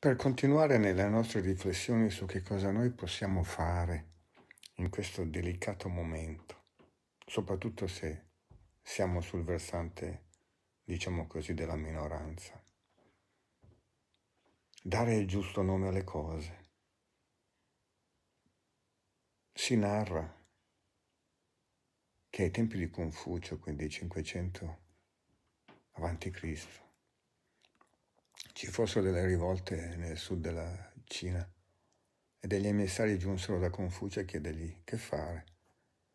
Per continuare nelle nostre riflessioni su che cosa noi possiamo fare in questo delicato momento, soprattutto se siamo sul versante, diciamo così, della minoranza. Dare il giusto nome alle cose. Si narra che ai tempi di Confucio, quindi 500 a.C., ci fossero delle rivolte nel sud della Cina e degli emissari giunsero da Confucio a chiedergli che fare.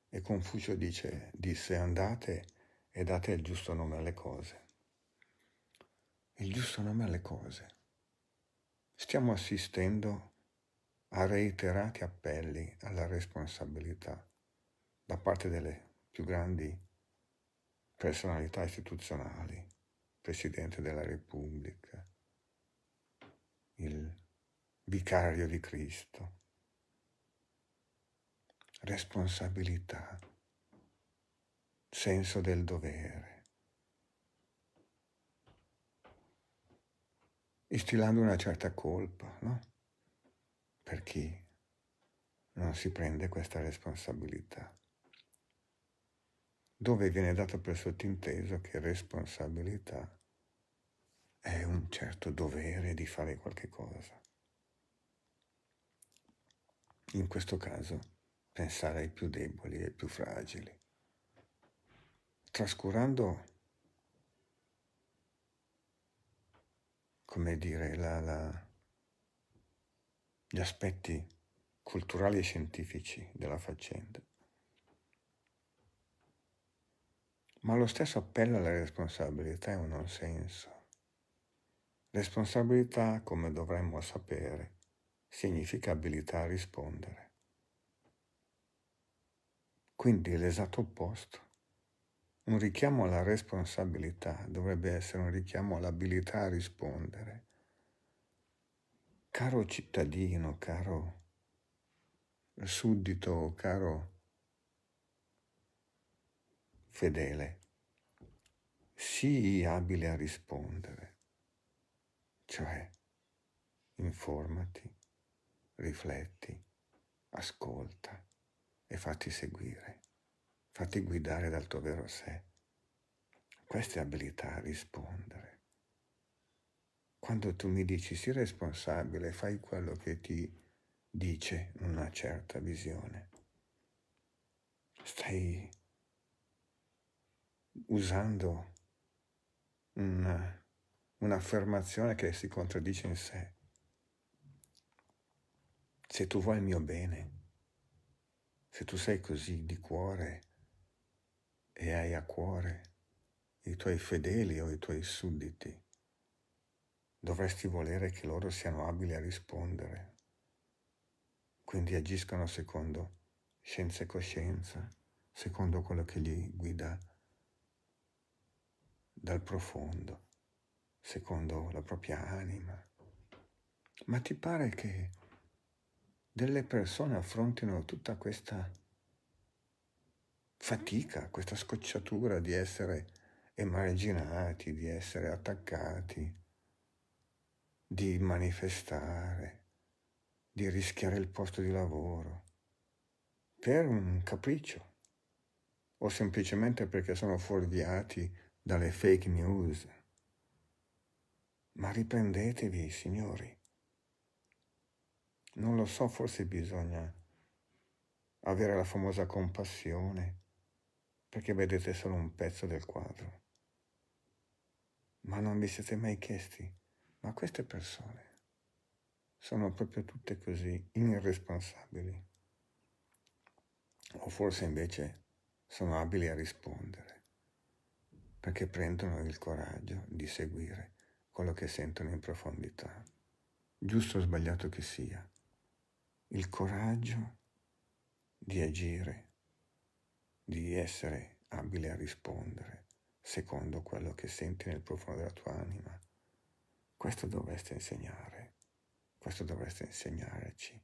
E Confucio dice, disse andate e date il giusto nome alle cose. Il giusto nome alle cose. Stiamo assistendo a reiterati appelli alla responsabilità da parte delle più grandi personalità istituzionali, Presidente della Repubblica, il vicario di Cristo. Responsabilità, senso del dovere. Istillando una certa colpa, no? Per chi non si prende questa responsabilità. Dove viene dato per sottinteso che responsabilità è è un certo dovere di fare qualche cosa. In questo caso, pensare ai più deboli e ai più fragili, trascurando, come dire, la, la, gli aspetti culturali e scientifici della faccenda. Ma lo stesso appello alla responsabilità è un non senso. Responsabilità, come dovremmo sapere, significa abilità a rispondere. Quindi l'esatto opposto. Un richiamo alla responsabilità dovrebbe essere un richiamo all'abilità a rispondere. Caro cittadino, caro suddito, caro fedele, sii abile a rispondere cioè informati, rifletti, ascolta e fatti seguire, fatti guidare dal tuo vero sé. Queste abilità a rispondere. Quando tu mi dici sii responsabile, fai quello che ti dice una certa visione. Stai usando una un'affermazione che si contraddice in sé. Se tu vuoi il mio bene, se tu sei così di cuore e hai a cuore i tuoi fedeli o i tuoi sudditi, dovresti volere che loro siano abili a rispondere, quindi agiscono secondo scienza e coscienza, secondo quello che li guida dal profondo secondo la propria anima. Ma ti pare che delle persone affrontino tutta questa fatica, questa scocciatura di essere emarginati, di essere attaccati, di manifestare, di rischiare il posto di lavoro per un capriccio o semplicemente perché sono fuorviati dalle fake news. Ma riprendetevi, signori. Non lo so, forse bisogna avere la famosa compassione, perché vedete solo un pezzo del quadro. Ma non vi siete mai chiesti, ma queste persone sono proprio tutte così irresponsabili? O forse invece sono abili a rispondere, perché prendono il coraggio di seguire quello che sentono in profondità, giusto o sbagliato che sia, il coraggio di agire, di essere abile a rispondere secondo quello che senti nel profondo della tua anima. Questo dovreste insegnare, questo dovreste insegnarci.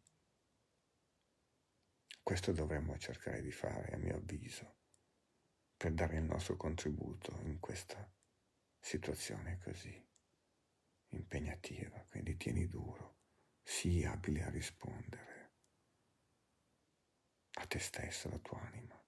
Questo dovremmo cercare di fare, a mio avviso, per dare il nostro contributo in questa situazione così impegnativa, quindi tieni duro, sii abile a rispondere a te stessa, alla tua anima.